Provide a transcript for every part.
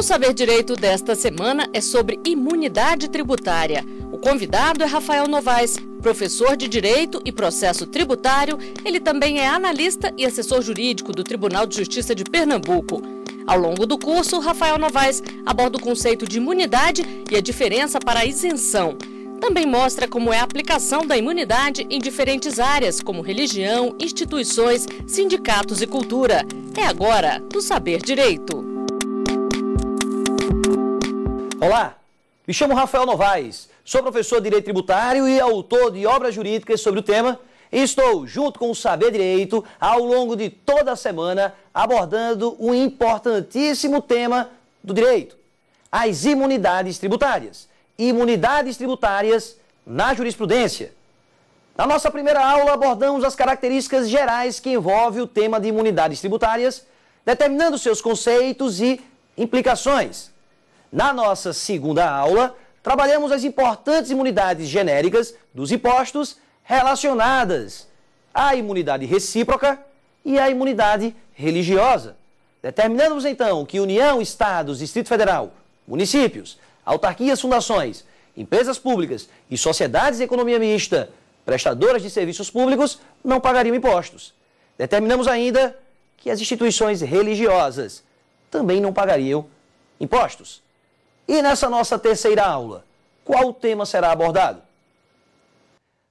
O Saber Direito desta semana é sobre imunidade tributária. O convidado é Rafael Novaes, professor de Direito e Processo Tributário. Ele também é analista e assessor jurídico do Tribunal de Justiça de Pernambuco. Ao longo do curso, Rafael Novaes aborda o conceito de imunidade e a diferença para a isenção. Também mostra como é a aplicação da imunidade em diferentes áreas, como religião, instituições, sindicatos e cultura. É agora do Saber Direito. Olá, me chamo Rafael Novaes, sou professor de Direito Tributário e autor de obras jurídicas sobre o tema e estou junto com o Saber Direito ao longo de toda a semana abordando um importantíssimo tema do direito, as imunidades tributárias. Imunidades tributárias na jurisprudência. Na nossa primeira aula abordamos as características gerais que envolvem o tema de imunidades tributárias, determinando seus conceitos e implicações. Na nossa segunda aula, trabalhamos as importantes imunidades genéricas dos impostos relacionadas à imunidade recíproca e à imunidade religiosa. Determinamos então que União, Estados, Distrito Federal, municípios, autarquias, fundações, empresas públicas e sociedades de economia mista, prestadoras de serviços públicos, não pagariam impostos. Determinamos ainda que as instituições religiosas também não pagariam impostos. E nessa nossa terceira aula, qual tema será abordado?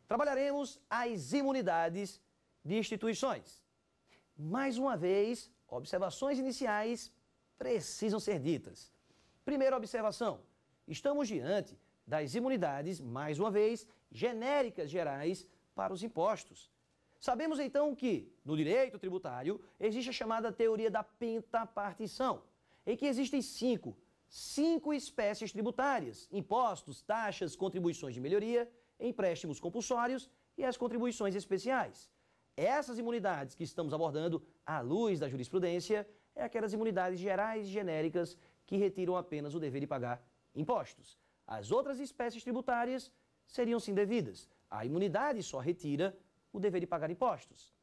Trabalharemos as imunidades de instituições. Mais uma vez, observações iniciais precisam ser ditas. Primeira observação: estamos diante das imunidades, mais uma vez, genéricas gerais para os impostos. Sabemos então que, no direito tributário, existe a chamada teoria da pentapartição, em que existem cinco cinco espécies tributárias: impostos, taxas, contribuições de melhoria, empréstimos compulsórios e as contribuições especiais. Essas imunidades que estamos abordando à luz da jurisprudência é aquelas imunidades gerais e genéricas que retiram apenas o dever de pagar impostos. As outras espécies tributárias seriam sim devidas. A imunidade só retira o dever de pagar impostos.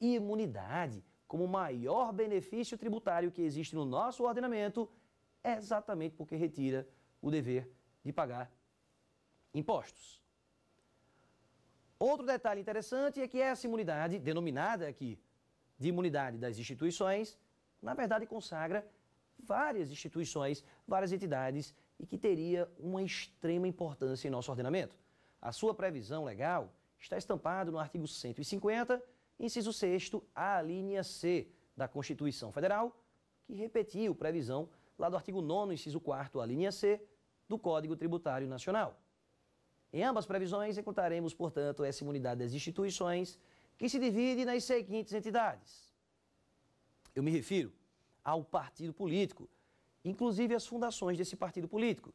E imunidade, como maior benefício tributário que existe no nosso ordenamento, é exatamente porque retira o dever de pagar impostos. Outro detalhe interessante é que essa imunidade, denominada aqui de imunidade das instituições, na verdade consagra várias instituições, várias entidades e que teria uma extrema importância em nosso ordenamento. A sua previsão legal está estampada no artigo 150, inciso 6, a linha C da Constituição Federal, que repetiu previsão lá do artigo 9, inciso 4, a linha C, do Código Tributário Nacional. Em ambas previsões, encontraremos, portanto, essa imunidade das instituições, que se divide nas seguintes entidades. Eu me refiro ao partido político, inclusive as fundações desse partido político.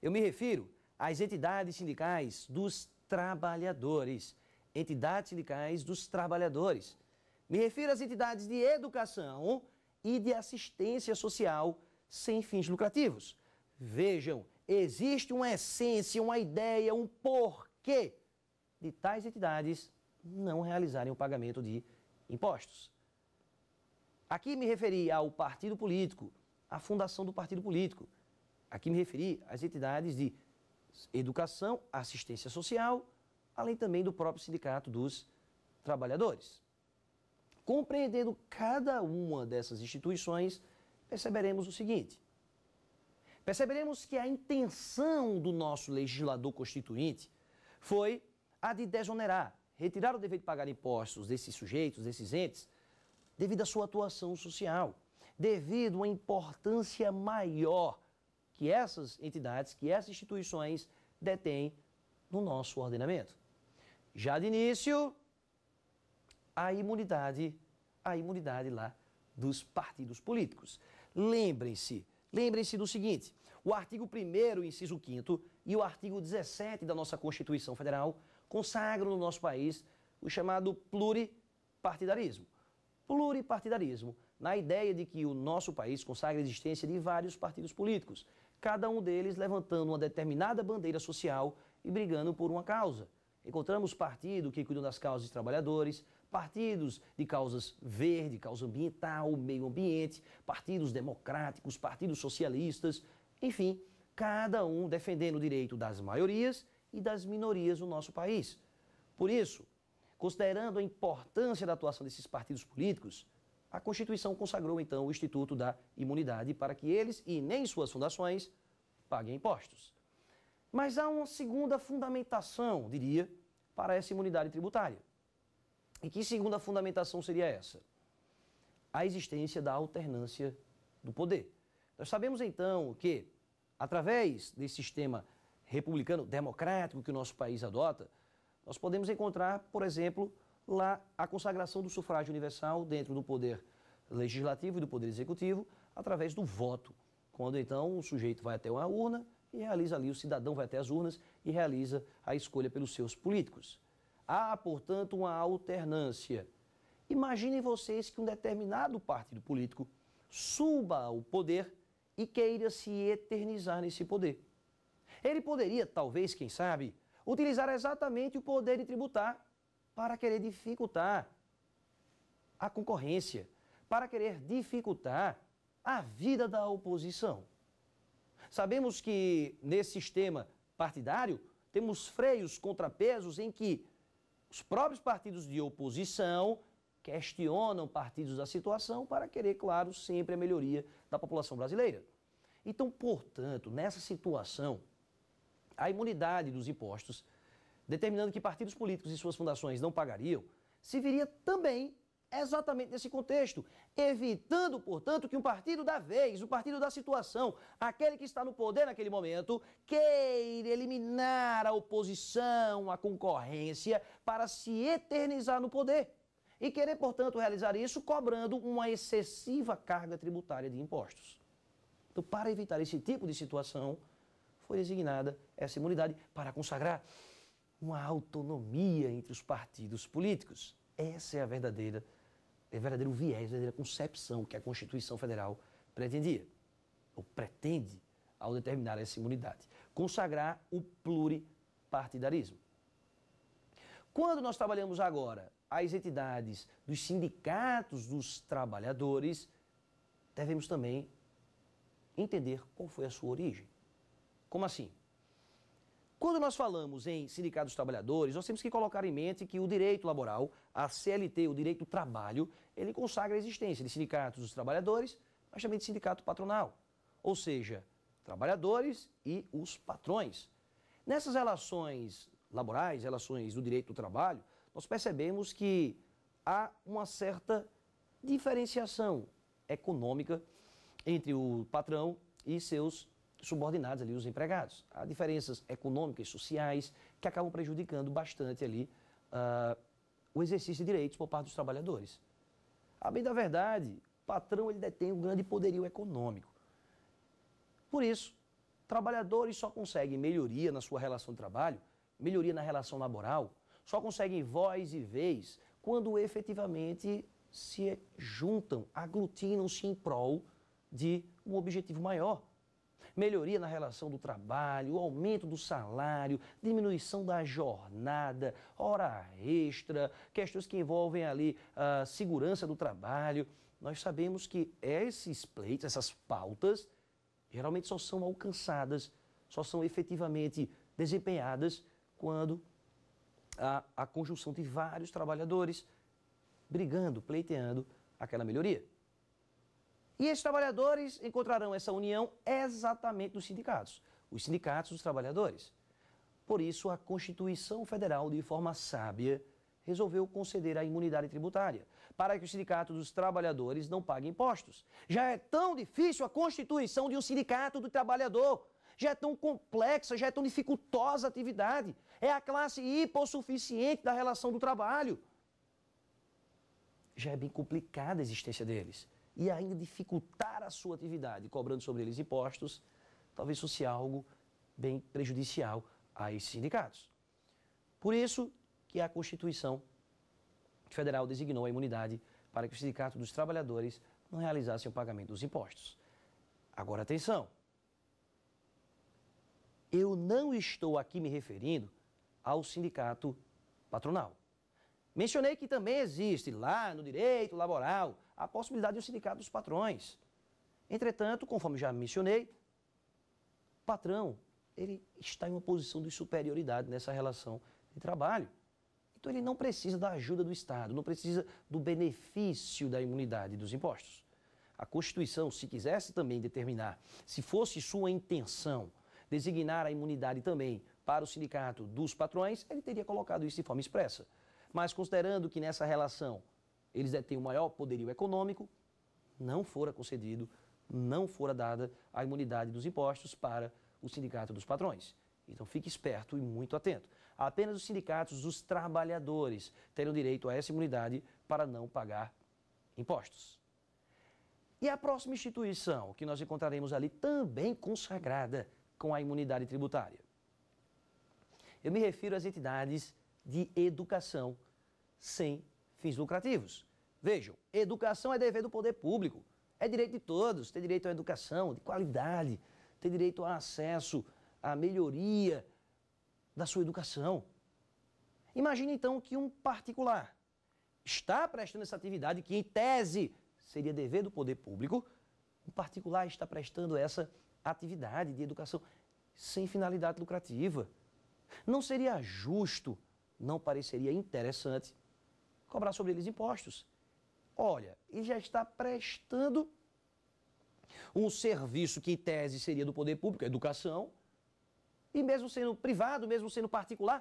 Eu me refiro às entidades sindicais dos trabalhadores, entidades sindicais dos trabalhadores. Me refiro às entidades de educação e de assistência social sem fins lucrativos. Vejam, existe uma essência, uma ideia, um porquê de tais entidades não realizarem o pagamento de impostos. Aqui me referi ao partido político, à fundação do partido político. Aqui me referi às entidades de educação, assistência social, além também do próprio sindicato dos trabalhadores. Compreendendo cada uma dessas instituições, perceberemos o seguinte: perceberemos que a intenção do nosso legislador constituinte foi a de desonerar, retirar o dever de pagar impostos desses sujeitos, desses entes, devido à sua atuação social, devido à importância maior que essas entidades, que essas instituições detêm no nosso ordenamento. Já de início, a imunidade, a imunidade lá dos partidos políticos. Lembrem-se, lembrem-se do seguinte: o artigo 1, inciso 5 e o artigo 17 da nossa Constituição Federal consagram no nosso país o chamado pluripartidarismo. Pluripartidarismo, na ideia de que o nosso país consagra a existência de vários partidos políticos, cada um deles levantando uma determinada bandeira social e brigando por uma causa. Encontramos partido que cuidam das causas dos trabalhadores, partidos de causas verde, causa ambiental, meio ambiente, partidos democráticos, partidos socialistas, enfim, cada um defendendo o direito das maiorias e das minorias no nosso país. Por isso, considerando a importância da atuação desses partidos políticos, a Constituição consagrou então o Instituto da Imunidade para que eles e nem suas fundações paguem impostos. Mas há uma segunda fundamentação, diria, para essa imunidade tributária. E que, segunda fundamentação, seria essa? A existência da alternância do poder. Nós sabemos, então, que, através desse sistema republicano democrático que o nosso país adota, nós podemos encontrar, por exemplo, lá a consagração do sufrágio universal dentro do poder legislativo e do poder executivo, através do voto. Quando, então, o sujeito vai até uma urna e realiza ali, o cidadão vai até as urnas e realiza a escolha pelos seus políticos. Há, portanto, uma alternância. Imaginem vocês que um determinado partido político suba ao poder e queira se eternizar nesse poder. Ele poderia, talvez, quem sabe, utilizar exatamente o poder de tributar para querer dificultar a concorrência, para querer dificultar a vida da oposição. Sabemos que nesse sistema partidário temos freios, contrapesos em que os próprios partidos de oposição questionam partidos da situação para querer, claro, sempre a melhoria da população brasileira. Então, portanto, nessa situação, a imunidade dos impostos, determinando que partidos políticos e suas fundações não pagariam, se viria também exatamente nesse contexto, evitando, portanto, que um partido da vez, o um partido da situação, aquele que está no poder naquele momento, queira eliminar a oposição, a concorrência, para se eternizar no poder. E querer, portanto, realizar isso cobrando uma excessiva carga tributária de impostos. Então, para evitar esse tipo de situação, foi designada essa imunidade para consagrar uma autonomia entre os partidos políticos. Essa é a verdadeira é verdadeiro viés, verdadeira concepção que a Constituição Federal pretendia, ou pretende, ao determinar essa imunidade. Consagrar o pluripartidarismo. Quando nós trabalhamos agora as entidades dos sindicatos dos trabalhadores, devemos também entender qual foi a sua origem. Como assim? Quando nós falamos em sindicatos dos trabalhadores, nós temos que colocar em mente que o direito laboral a CLT, o direito do trabalho, ele consagra a existência de sindicatos dos trabalhadores, mas também de sindicato patronal, ou seja, trabalhadores e os patrões. Nessas relações laborais, relações do direito do trabalho, nós percebemos que há uma certa diferenciação econômica entre o patrão e seus subordinados ali, os empregados. Há diferenças econômicas, sociais, que acabam prejudicando bastante ali uh, o exercício de direitos por parte dos trabalhadores. A bem da verdade, o patrão ele detém um grande poderio econômico. Por isso, trabalhadores só conseguem melhoria na sua relação de trabalho, melhoria na relação laboral, só conseguem voz e vez quando efetivamente se juntam, aglutinam-se em prol de um objetivo maior, melhoria na relação do trabalho, aumento do salário, diminuição da jornada, hora extra, questões que envolvem ali a ah, segurança do trabalho. Nós sabemos que esses pleitos, essas pautas, geralmente só são alcançadas, só são efetivamente desempenhadas quando a, a conjunção de vários trabalhadores brigando, pleiteando aquela melhoria. E esses trabalhadores encontrarão essa união exatamente nos sindicatos, os sindicatos dos trabalhadores. Por isso, a Constituição Federal, de forma sábia, resolveu conceder a imunidade tributária para que os sindicatos dos trabalhadores não paguem impostos. Já é tão difícil a constituição de um sindicato do trabalhador, já é tão complexa, já é tão dificultosa a atividade. É a classe hipossuficiente da relação do trabalho. Já é bem complicada a existência deles e ainda dificultar a sua atividade, cobrando sobre eles impostos, talvez fosse algo bem prejudicial a esses sindicatos. Por isso que a Constituição Federal designou a imunidade para que o Sindicato dos Trabalhadores não realizasse o pagamento dos impostos. Agora, atenção! Eu não estou aqui me referindo ao sindicato patronal. Mencionei que também existe lá no direito laboral a possibilidade de um sindicato dos patrões. Entretanto, conforme já mencionei, o patrão ele está em uma posição de superioridade nessa relação de trabalho. Então ele não precisa da ajuda do Estado, não precisa do benefício da imunidade dos impostos. A Constituição, se quisesse também determinar, se fosse sua intenção, designar a imunidade também para o sindicato dos patrões, ele teria colocado isso de forma expressa. Mas considerando que nessa relação eles detêm o maior poderio econômico, não fora concedido, não fora dada a imunidade dos impostos para o sindicato dos patrões. Então fique esperto e muito atento. Apenas os sindicatos dos trabalhadores terão direito a essa imunidade para não pagar impostos. E a próxima instituição que nós encontraremos ali também consagrada com a imunidade tributária? Eu me refiro às entidades de educação sem fins lucrativos. Vejam, educação é dever do poder público, é direito de todos, ter direito à educação de qualidade, ter direito a acesso à melhoria da sua educação. Imagine então que um particular está prestando essa atividade que em tese seria dever do poder público, um particular está prestando essa atividade de educação sem finalidade lucrativa. Não seria justo, não pareceria interessante cobrar sobre eles impostos. Olha, ele já está prestando um serviço que, em tese, seria do poder público, a educação, e mesmo sendo privado, mesmo sendo particular,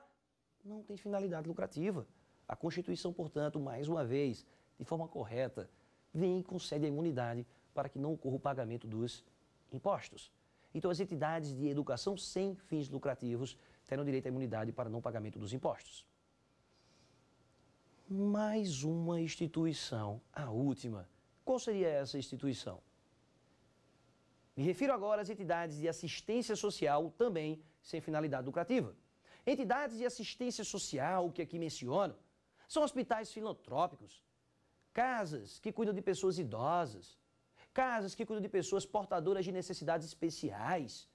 não tem finalidade lucrativa. A Constituição, portanto, mais uma vez, de forma correta, vem e concede a imunidade para que não ocorra o pagamento dos impostos. Então, as entidades de educação sem fins lucrativos terão direito à imunidade para não pagamento dos impostos mais uma instituição, a última. Qual seria essa instituição? Me refiro agora às entidades de assistência social, também sem finalidade lucrativa. Entidades de assistência social que aqui menciono são hospitais filantrópicos, casas que cuidam de pessoas idosas, casas que cuidam de pessoas portadoras de necessidades especiais,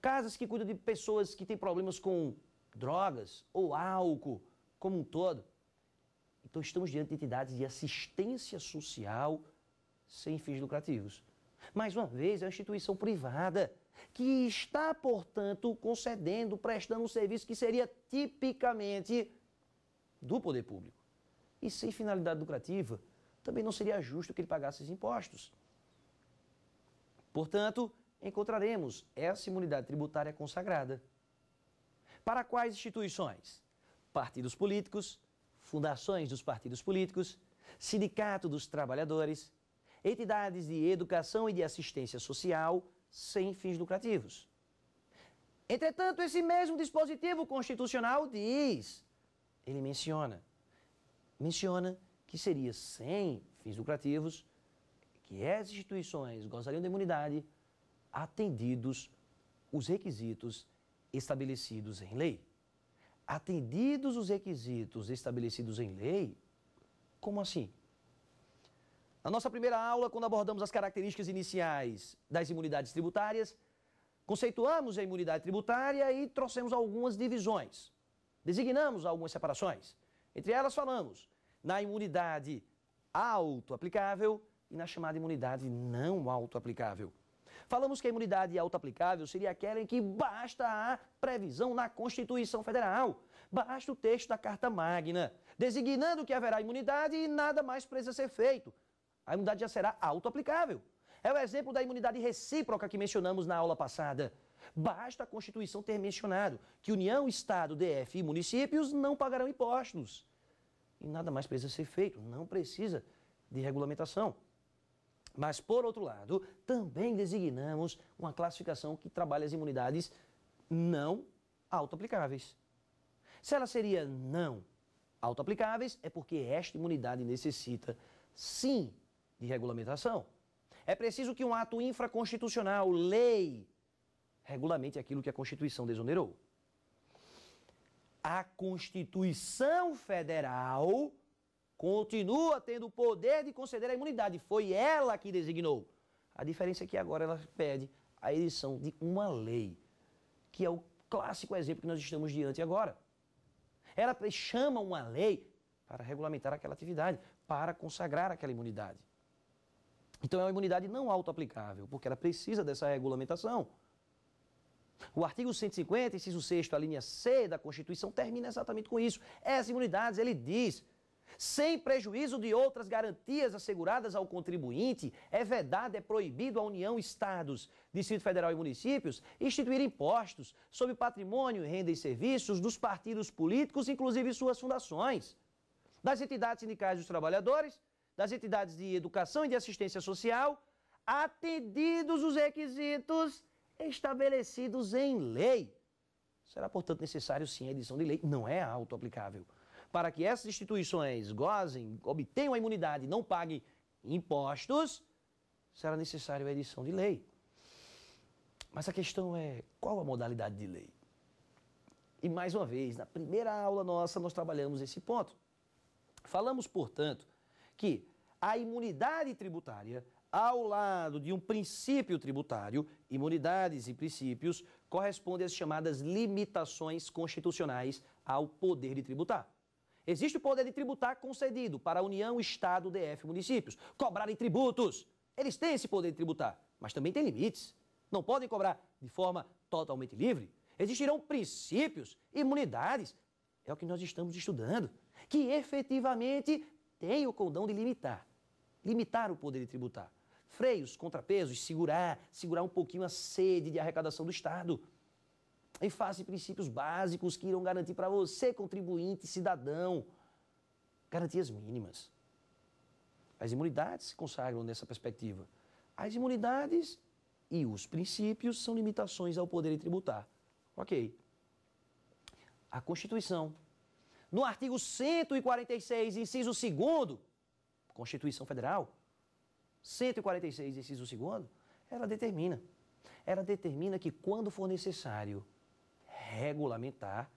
casas que cuidam de pessoas que têm problemas com drogas ou álcool como um todo. Então, estamos diante de entidades de assistência social sem fins lucrativos. Mais uma vez, é uma instituição privada que está, portanto, concedendo, prestando um serviço que seria tipicamente do poder público. E sem finalidade lucrativa, também não seria justo que ele pagasse os impostos. Portanto, encontraremos essa imunidade tributária consagrada. Para quais instituições? Partidos políticos, fundações dos partidos políticos, sindicato dos trabalhadores, entidades de educação e de assistência social sem fins lucrativos. Entretanto, esse mesmo dispositivo constitucional diz, ele menciona, menciona que seria sem fins lucrativos que as instituições gozariam de imunidade atendidos os requisitos estabelecidos em lei atendidos os requisitos estabelecidos em lei? Como assim? Na nossa primeira aula, quando abordamos as características iniciais das imunidades tributárias, conceituamos a imunidade tributária e trouxemos algumas divisões. Designamos algumas separações. Entre elas, falamos na imunidade autoaplicável e na chamada imunidade não autoaplicável. Falamos que a imunidade auto-aplicável seria aquela em que basta a previsão na Constituição Federal, basta o texto da Carta Magna, designando que haverá imunidade e nada mais precisa ser feito. A imunidade já será auto-aplicável. É o exemplo da imunidade recíproca que mencionamos na aula passada. Basta a Constituição ter mencionado que União, Estado, DF e municípios não pagarão impostos. E nada mais precisa ser feito, não precisa de regulamentação. Mas, por outro lado, também designamos uma classificação que trabalha as imunidades não autoaplicáveis. Se ela seria não autoaplicáveis, é porque esta imunidade necessita, sim, de regulamentação. É preciso que um ato infraconstitucional, lei, regulamente aquilo que a Constituição desonerou. A Constituição Federal continua tendo o poder de conceder a imunidade. Foi ela que designou. A diferença é que agora ela pede a edição de uma lei, que é o clássico exemplo que nós estamos diante agora. Ela chama uma lei para regulamentar aquela atividade, para consagrar aquela imunidade. Então é uma imunidade não autoaplicável, porque ela precisa dessa regulamentação. O artigo 150, inciso 6, a linha C da Constituição, termina exatamente com isso. Essas imunidades, ele diz, sem prejuízo de outras garantias asseguradas ao contribuinte, é vedado, é proibido à União, Estados, Distrito Federal e municípios instituir impostos sobre patrimônio, renda e serviços dos partidos políticos, inclusive suas fundações, das entidades sindicais dos trabalhadores, das entidades de educação e de assistência social, atendidos os requisitos estabelecidos em lei. Será, portanto, necessário, sim, a edição de lei. Não é auto-aplicável para que essas instituições gozem, obtenham a imunidade e não paguem impostos, será necessária a edição de lei. Mas a questão é qual a modalidade de lei? E mais uma vez, na primeira aula nossa, nós trabalhamos esse ponto. Falamos, portanto, que a imunidade tributária, ao lado de um princípio tributário, imunidades e princípios, correspondem às chamadas limitações constitucionais ao poder de tributar. Existe o poder de tributar concedido para a União, Estado, DF, municípios. Cobrarem tributos. Eles têm esse poder de tributar, mas também tem limites. Não podem cobrar de forma totalmente livre. Existirão princípios, imunidades. É o que nós estamos estudando, que efetivamente tem o condão de limitar. Limitar o poder de tributar. Freios, contrapesos, segurar, segurar um pouquinho a sede de arrecadação do Estado em face a princípios básicos que irão garantir para você, contribuinte, cidadão, garantias mínimas. As imunidades se consagram nessa perspectiva. As imunidades e os princípios são limitações ao poder tributar. Ok. A Constituição. No artigo 146, inciso 2, Constituição Federal, 146, inciso 2, ela determina. Ela determina que quando for necessário regulamentar,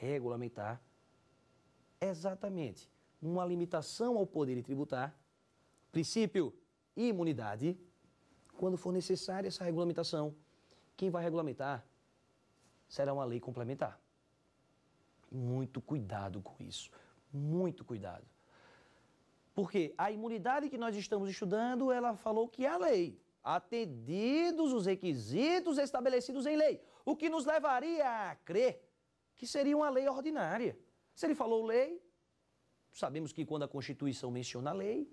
regulamentar exatamente uma limitação ao poder tributar, princípio imunidade, quando for necessária essa regulamentação, quem vai regulamentar será uma lei complementar. Muito cuidado com isso, muito cuidado. Porque a imunidade que nós estamos estudando, ela falou que a lei, atendidos os requisitos estabelecidos em lei, o que nos levaria a crer que seria uma lei ordinária. Se ele falou lei, sabemos que quando a Constituição menciona a lei,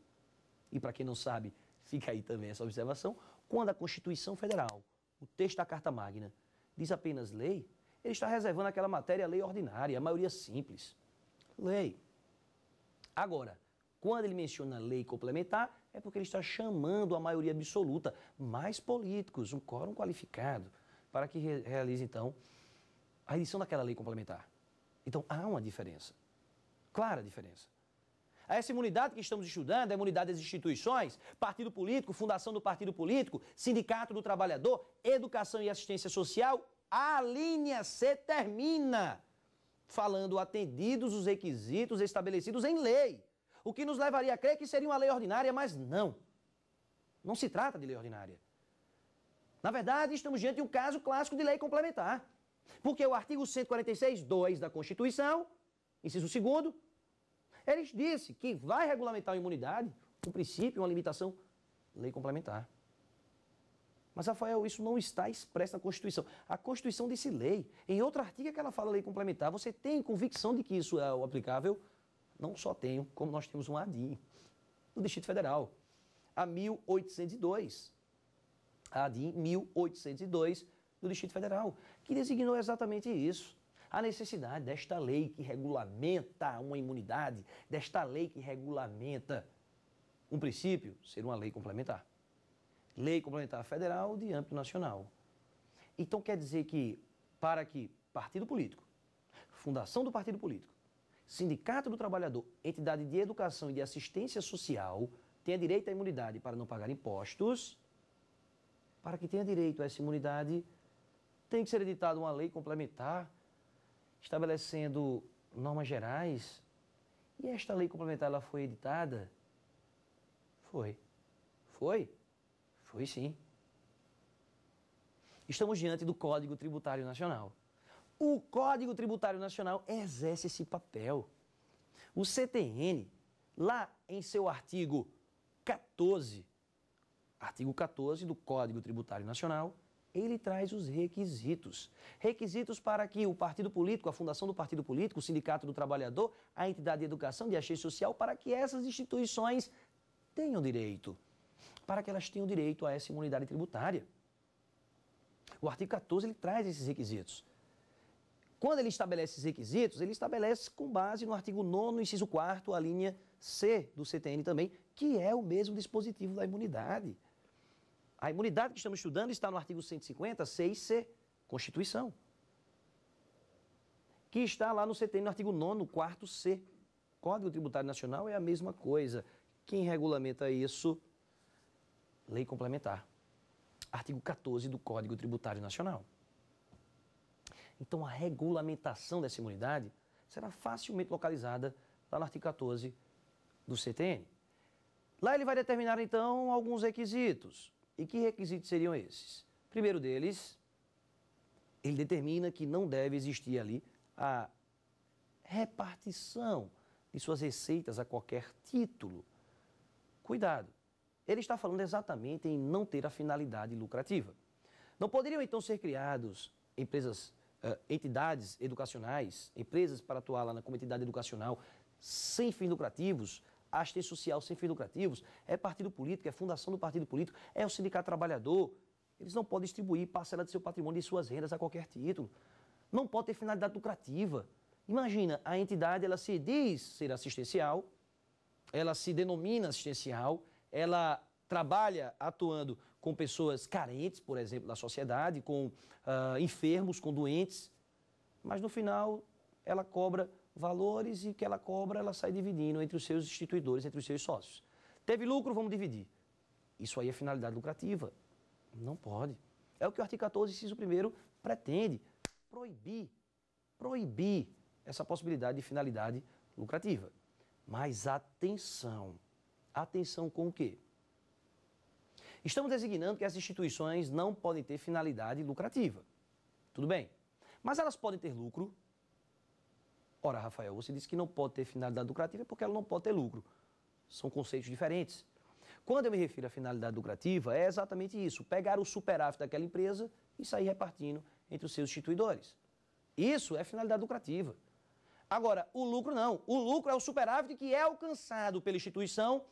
e para quem não sabe, fica aí também essa observação, quando a Constituição Federal, o texto da Carta Magna, diz apenas lei, ele está reservando aquela matéria à lei ordinária, a maioria simples. Lei. Agora, quando ele menciona lei complementar, é porque ele está chamando a maioria absoluta, mais políticos, um quórum qualificado para que re realize, então, a edição daquela lei complementar. Então, há uma diferença, clara diferença. Essa imunidade que estamos estudando, a imunidade das instituições, partido político, fundação do partido político, sindicato do trabalhador, educação e assistência social, a linha C termina falando atendidos os requisitos estabelecidos em lei. O que nos levaria a crer que seria uma lei ordinária, mas não. Não se trata de lei ordinária. Na verdade, estamos diante de um caso clássico de lei complementar. Porque o artigo 146, 2 da Constituição, inciso 2, eles disse que vai regulamentar a imunidade um princípio, uma limitação, lei complementar. Mas, Rafael, isso não está expresso na Constituição. A Constituição disse lei. Em outro artigo que ela fala lei complementar, você tem convicção de que isso é o aplicável? Não só tenho, como nós temos um ADIM no Distrito Federal. A 1802, a de 1802 do Distrito Federal, que designou exatamente isso. A necessidade desta lei que regulamenta uma imunidade, desta lei que regulamenta um princípio, ser uma lei complementar. Lei complementar federal de âmbito nacional. Então quer dizer que, para que partido político, fundação do partido político, sindicato do trabalhador, entidade de educação e de assistência social tenha direito à imunidade para não pagar impostos, para que tenha direito a essa imunidade, tem que ser editada uma lei complementar, estabelecendo normas gerais. E esta lei complementar ela foi editada? Foi. Foi? Foi sim. Estamos diante do Código Tributário Nacional. O Código Tributário Nacional exerce esse papel. O CTN, lá em seu artigo 14, artigo 14 do Código Tributário Nacional, ele traz os requisitos. Requisitos para que o partido político, a fundação do partido político, o sindicato do trabalhador, a entidade de educação, de achei social, para que essas instituições tenham direito. Para que elas tenham direito a essa imunidade tributária. O artigo 14 ele traz esses requisitos. Quando ele estabelece esses requisitos, ele estabelece com base no artigo 9, inciso 4, a linha C do CTN também, que é o mesmo dispositivo da imunidade. A imunidade que estamos estudando está no artigo 150, C C, Constituição. Que está lá no CTN, no artigo 9, 4 C. Código Tributário Nacional é a mesma coisa. Quem regulamenta isso? Lei complementar. Artigo 14 do Código Tributário Nacional. Então, a regulamentação dessa imunidade será facilmente localizada lá no artigo 14 do CTN. Lá ele vai determinar, então, alguns requisitos. E que requisitos seriam esses? Primeiro deles, ele determina que não deve existir ali a repartição de suas receitas a qualquer título. Cuidado, ele está falando exatamente em não ter a finalidade lucrativa. Não poderiam então ser criados empresas, eh, entidades educacionais, empresas para atuar lá na comunidade educacional sem fins lucrativos, assistência social sem fins lucrativos, é partido político, é fundação do partido político, é o sindicato trabalhador. Eles não podem distribuir parcela de seu patrimônio e suas rendas a qualquer título. Não pode ter finalidade lucrativa. Imagina, a entidade ela se diz ser assistencial, ela se denomina assistencial, ela trabalha atuando com pessoas carentes, por exemplo, da sociedade, com uh, enfermos, com doentes, mas no final ela cobra valores e que ela cobra, ela sai dividindo entre os seus instituidores, entre os seus sócios. Teve lucro, vamos dividir. Isso aí é finalidade lucrativa. Não pode. É o que o artigo 14, inciso 1 pretende proibir, proibir essa possibilidade de finalidade lucrativa. Mas atenção, atenção com o quê? Estamos designando que as instituições não podem ter finalidade lucrativa. Tudo bem. Mas elas podem ter lucro, Ora, Rafael, você disse que não pode ter finalidade lucrativa porque ela não pode ter lucro. São conceitos diferentes. Quando eu me refiro à finalidade lucrativa, é exatamente isso: pegar o superávit daquela empresa e sair repartindo entre os seus instituidores. Isso é finalidade lucrativa. Agora, o lucro não. O lucro é o superávit que é alcançado pela instituição,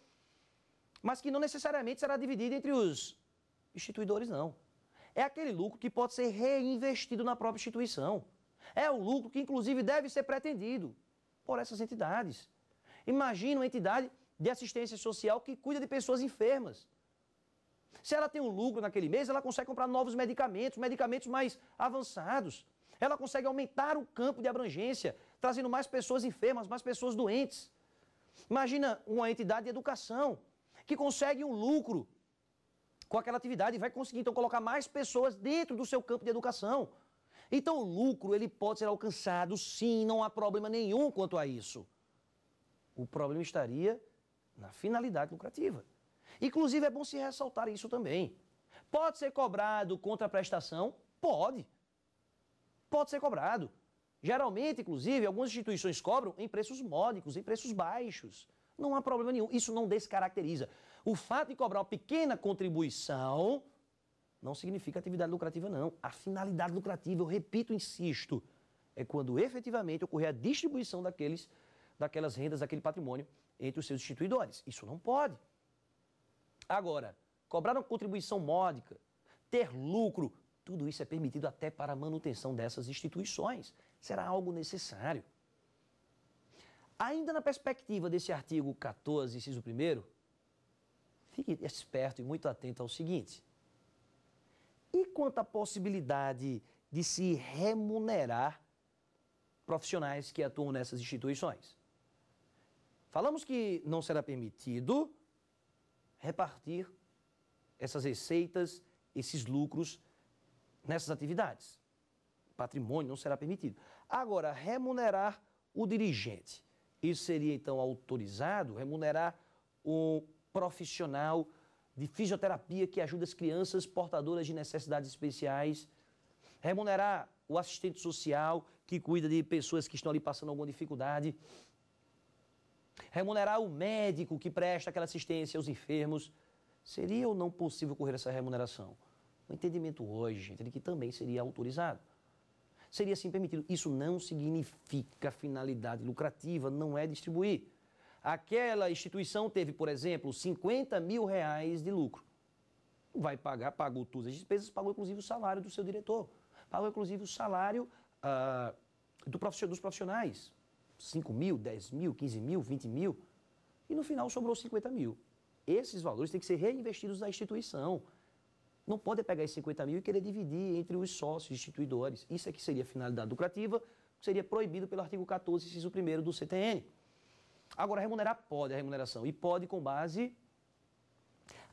mas que não necessariamente será dividido entre os instituidores, não. É aquele lucro que pode ser reinvestido na própria instituição. É o lucro que, inclusive, deve ser pretendido por essas entidades. Imagina uma entidade de assistência social que cuida de pessoas enfermas. Se ela tem um lucro naquele mês, ela consegue comprar novos medicamentos, medicamentos mais avançados. Ela consegue aumentar o campo de abrangência, trazendo mais pessoas enfermas, mais pessoas doentes. Imagina uma entidade de educação que consegue um lucro com aquela atividade e vai conseguir então colocar mais pessoas dentro do seu campo de educação. Então o lucro ele pode ser alcançado, sim, não há problema nenhum quanto a isso. O problema estaria na finalidade lucrativa. Inclusive é bom se ressaltar isso também. Pode ser cobrado contra a prestação, Pode. Pode ser cobrado. Geralmente, inclusive, algumas instituições cobram em preços módicos, em preços baixos. Não há problema nenhum. Isso não descaracteriza. O fato de cobrar uma pequena contribuição não significa atividade lucrativa, não. A finalidade lucrativa, eu repito, insisto, é quando efetivamente ocorrer a distribuição daqueles, daquelas rendas, daquele patrimônio entre os seus instituidores. Isso não pode. Agora, cobrar uma contribuição módica, ter lucro, tudo isso é permitido até para a manutenção dessas instituições. Será algo necessário. Ainda na perspectiva desse artigo 14, inciso 1, fique esperto e muito atento ao seguinte e quanto à possibilidade de se remunerar profissionais que atuam nessas instituições? Falamos que não será permitido repartir essas receitas, esses lucros nessas atividades. Patrimônio não será permitido. Agora, remunerar o dirigente. Isso seria então autorizado remunerar o profissional de fisioterapia que ajuda as crianças portadoras de necessidades especiais, remunerar o assistente social que cuida de pessoas que estão ali passando alguma dificuldade, remunerar o médico que presta aquela assistência aos enfermos. Seria ou não possível correr essa remuneração? O entendimento hoje, entre que também seria autorizado. Seria assim permitido. Isso não significa finalidade lucrativa, não é distribuir. Aquela instituição teve, por exemplo, 50 mil reais de lucro. Vai pagar, pagou todas as despesas, pagou inclusive o salário do seu diretor, pagou inclusive o salário ah, do profissional, dos profissionais. 5 mil, 10 mil, 15 mil, 20 mil. E no final sobrou 50 mil. Esses valores têm que ser reinvestidos na instituição. Não pode pegar esses 50 mil e querer dividir entre os sócios instituidores. Isso é que seria a finalidade lucrativa, que seria proibido pelo artigo 14, inciso 1 do CTN. Agora, remunerar pode a remuneração, e pode com base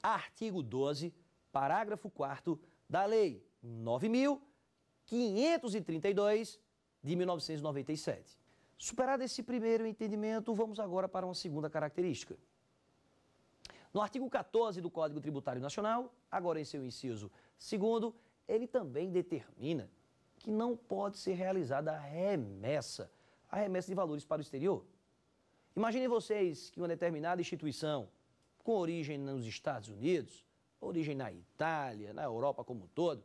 artigo 12, parágrafo 4 da Lei 9.532, de 1997. Superado esse primeiro entendimento, vamos agora para uma segunda característica. No artigo 14 do Código Tributário Nacional, agora em seu inciso segundo, ele também determina que não pode ser realizada a remessa, a remessa de valores para o exterior. Imaginem vocês que uma determinada instituição, com origem nos Estados Unidos, origem na Itália, na Europa como um todo,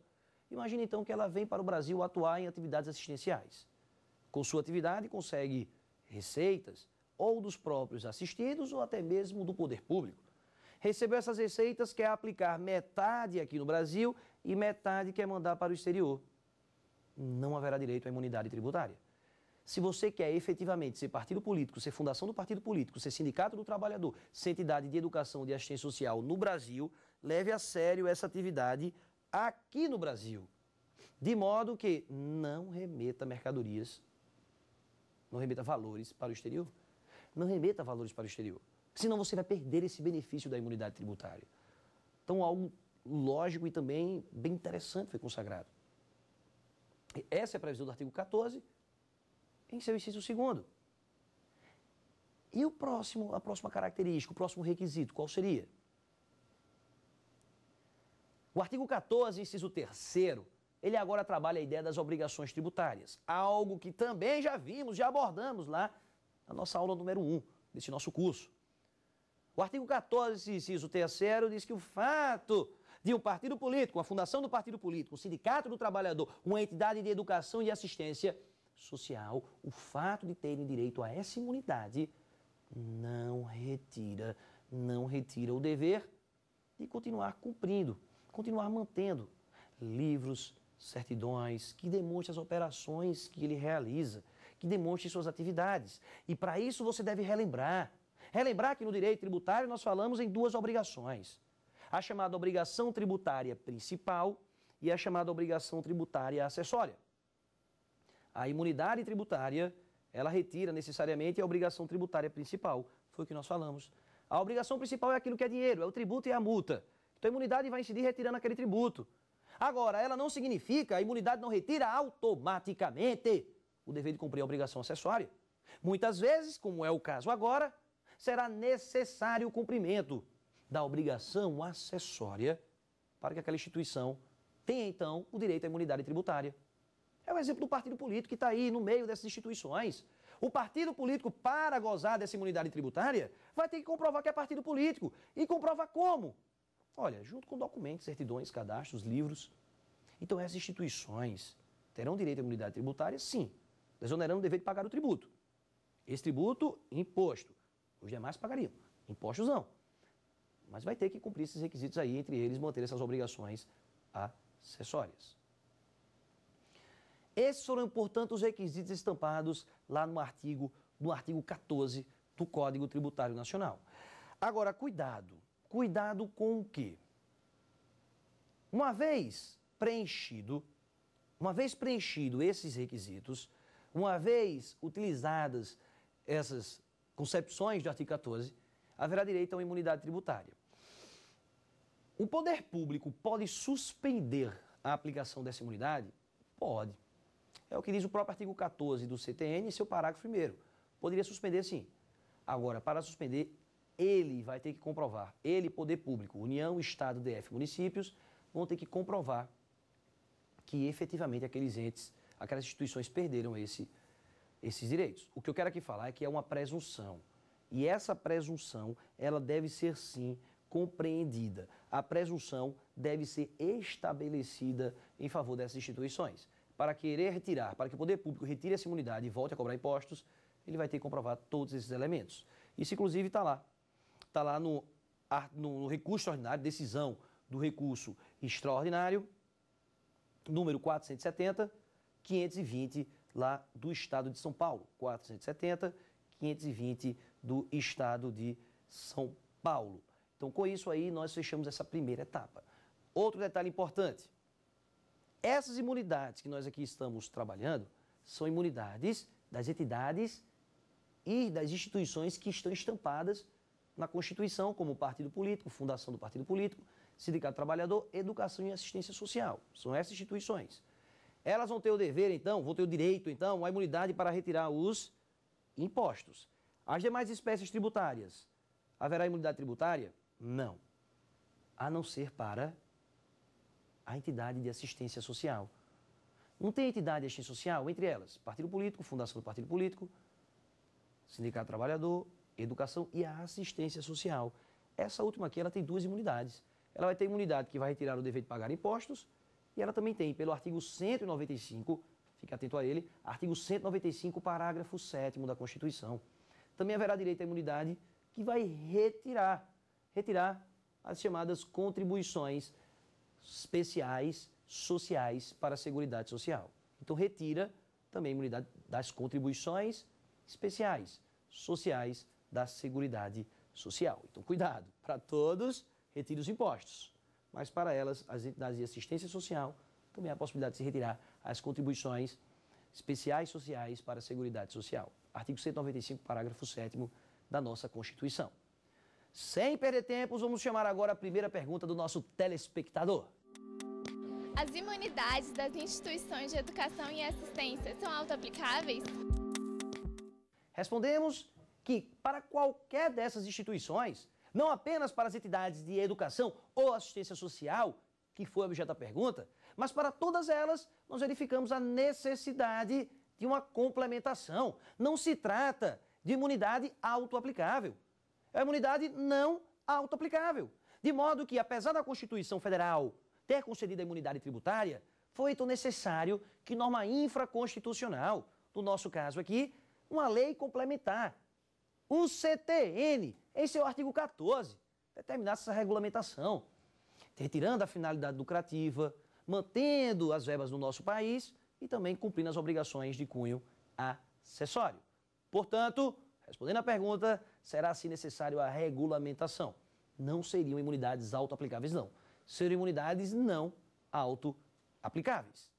imagine então que ela vem para o Brasil atuar em atividades assistenciais. Com sua atividade, consegue receitas ou dos próprios assistidos ou até mesmo do poder público. Recebeu essas receitas, quer aplicar metade aqui no Brasil e metade quer mandar para o exterior. Não haverá direito à imunidade tributária. Se você quer efetivamente ser partido político, ser fundação do partido político, ser sindicato do trabalhador, ser entidade de educação de assistência social no Brasil, leve a sério essa atividade aqui no Brasil. De modo que não remeta mercadorias, não remeta valores para o exterior. Não remeta valores para o exterior. Senão você vai perder esse benefício da imunidade tributária. Então, algo lógico e também bem interessante foi consagrado. Essa é a previsão do artigo 14 em seu inciso segundo. E o próximo, a próxima característica, o próximo requisito, qual seria? O artigo 14, inciso 3 ele agora trabalha a ideia das obrigações tributárias, algo que também já vimos, já abordamos lá na nossa aula número 1 desse nosso curso. O artigo 14, inciso 3 diz que o fato de um partido político, a fundação do partido político, o sindicato do trabalhador, uma entidade de educação e assistência social, o fato de terem direito a essa imunidade não retira, não retira o dever de continuar cumprindo, continuar mantendo livros, certidões, que demonstrem as operações que ele realiza, que demonstrem suas atividades. E para isso você deve relembrar. Relembrar que no direito tributário nós falamos em duas obrigações. A chamada obrigação tributária principal e a chamada obrigação tributária acessória a imunidade tributária, ela retira necessariamente a obrigação tributária principal. Foi o que nós falamos. A obrigação principal é aquilo que é dinheiro, é o tributo e a multa. Então a imunidade vai incidir retirando aquele tributo. Agora, ela não significa, a imunidade não retira automaticamente o dever de cumprir a obrigação acessória. Muitas vezes, como é o caso agora, será necessário o cumprimento da obrigação acessória para que aquela instituição tenha então o direito à imunidade tributária. É o exemplo do partido político que está aí no meio dessas instituições. O partido político, para gozar dessa imunidade tributária, vai ter que comprovar que é partido político. E comprovar como? Olha, junto com documentos, certidões, cadastros, livros. Então, essas instituições terão direito à imunidade tributária, sim, desonerando o dever de pagar o tributo. Esse tributo, imposto. Os demais pagariam. Impostos não. Mas vai ter que cumprir esses requisitos aí, entre eles manter essas obrigações acessórias. Esses foram, portanto, os requisitos estampados lá no artigo, no artigo 14 do Código Tributário Nacional. Agora, cuidado. Cuidado com o quê? Uma vez preenchido, uma vez preenchido esses requisitos, uma vez utilizadas essas concepções do artigo 14, haverá direito a uma imunidade tributária. O poder público pode suspender a aplicação dessa imunidade? Pode. É o que diz o próprio artigo 14 do CTN, seu parágrafo primeiro. Poderia suspender sim. Agora, para suspender, ele vai ter que comprovar, ele, poder público, União, Estado, DF, municípios, vão ter que comprovar que efetivamente aqueles entes, aquelas instituições perderam esse, esses direitos. O que eu quero aqui falar é que é uma presunção. E essa presunção, ela deve ser sim compreendida. A presunção deve ser estabelecida em favor dessas instituições para querer retirar, para que o poder público retire essa imunidade e volte a cobrar impostos, ele vai ter que comprovar todos esses elementos. Isso, inclusive, está lá. Está lá no, no recurso extraordinário, decisão do recurso extraordinário, número 470, 520 lá do estado de São Paulo. 470, 520 do estado de São Paulo. Então, com isso aí, nós fechamos essa primeira etapa. Outro detalhe importante: essas imunidades que nós aqui estamos trabalhando são imunidades das entidades e das instituições que estão estampadas na Constituição, como Partido Político, Fundação do Partido Político, Sindicato Trabalhador, Educação e Assistência Social. São essas instituições. Elas vão ter o dever, então, vão ter o direito, então, à imunidade para retirar os impostos. As demais espécies tributárias, haverá imunidade tributária? Não. A não ser para a entidade de assistência social. Não tem entidade de assistência social entre elas, partido político, fundação do partido político, sindicato trabalhador, educação e a assistência social. Essa última aqui, ela tem duas imunidades. Ela vai ter imunidade que vai retirar o dever de pagar impostos e ela também tem, pelo artigo 195, fique atento a ele, artigo 195, parágrafo 7 da Constituição. Também haverá direito à imunidade que vai retirar, retirar as chamadas contribuições especiais sociais para a Seguridade Social. Então, retira também a imunidade das contribuições especiais sociais da Seguridade Social. Então, cuidado, para todos, retira os impostos, mas para elas, as entidades de assistência social, também há a possibilidade de se retirar as contribuições especiais sociais para a Seguridade Social. Artigo 195, parágrafo 7 da nossa Constituição. Sem perder tempo, vamos chamar agora a primeira pergunta do nosso telespectador. As imunidades das instituições de educação e assistência são autoaplicáveis? Respondemos que para qualquer dessas instituições, não apenas para as entidades de educação ou assistência social, que foi objeto da pergunta, mas para todas elas, nós verificamos a necessidade de uma complementação. Não se trata de imunidade autoaplicável. É uma imunidade não autoaplicável. De modo que, apesar da Constituição Federal ter concedido a imunidade tributária, foi então necessário que norma infraconstitucional, no nosso caso aqui, uma lei complementar. O CTN, em seu artigo 14, determinasse essa regulamentação, retirando a finalidade lucrativa, mantendo as verbas no nosso país e também cumprindo as obrigações de cunho acessório. Portanto, respondendo à pergunta, será se assim necessário a regulamentação. Não seriam imunidades autoaplicáveis, não. Seriam imunidades não autoaplicáveis.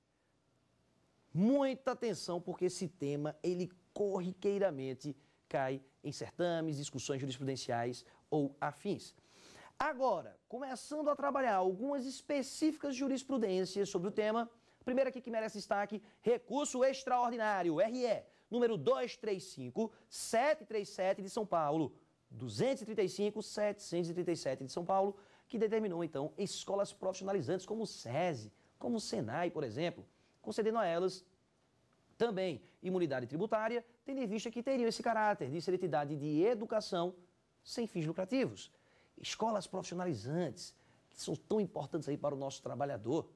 Muita atenção porque esse tema ele corriqueiramente cai em certames, discussões jurisprudenciais ou afins. Agora, começando a trabalhar algumas específicas jurisprudências sobre o tema, primeira aqui que merece destaque, recurso extraordinário, RE número 235 737 de São Paulo, 235 737 de São Paulo, que determinou então escolas profissionalizantes como o SESI, como o SENAI, por exemplo, concedendo a elas também imunidade tributária, tendo em vista que teriam esse caráter de seletividade de educação sem fins lucrativos. Escolas profissionalizantes, que são tão importantes aí para o nosso trabalhador.